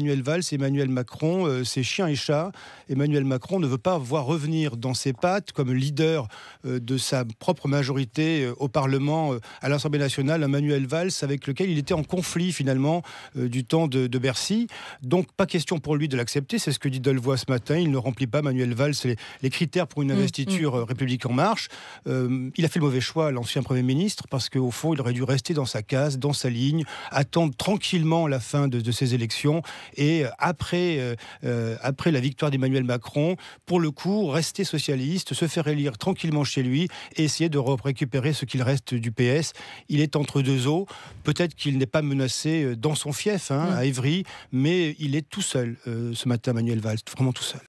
Manuel Valls, Emmanuel Macron, ses euh, c'est chien et chat. Emmanuel Macron ne veut pas voir revenir dans ses pattes comme leader euh, de sa propre majorité euh, au Parlement, à l'Assemblée nationale, un Manuel Valls avec lequel il était en conflit finalement du temps de, Bercy. Donc pas question pour lui de l'accepter, c'est ce que dit Delvoye ce matin. Il ne remplit pas Manuel Valls les, critères pour une mm, investiture mm. République en marche. il a fait le mauvais choix, l'ancien Premier ministre, parce qu'au fond, il aurait dû rester dans sa case, dans sa ligne, attendre tranquillement la fin de, de ces élections et euh, après, euh, euh, après la victoire d'Emmanuel Macron, pour le coup, rester socialiste, se faire élire tranquillement chez lui essayer de récupérer ce qu'il reste du PS. Il est entre deux eaux. Peut-être qu'il n'est pas menacé dans son fief, hein, mmh. à Évry, mais il est tout seul ce matin, Manuel Valls, vraiment tout seul.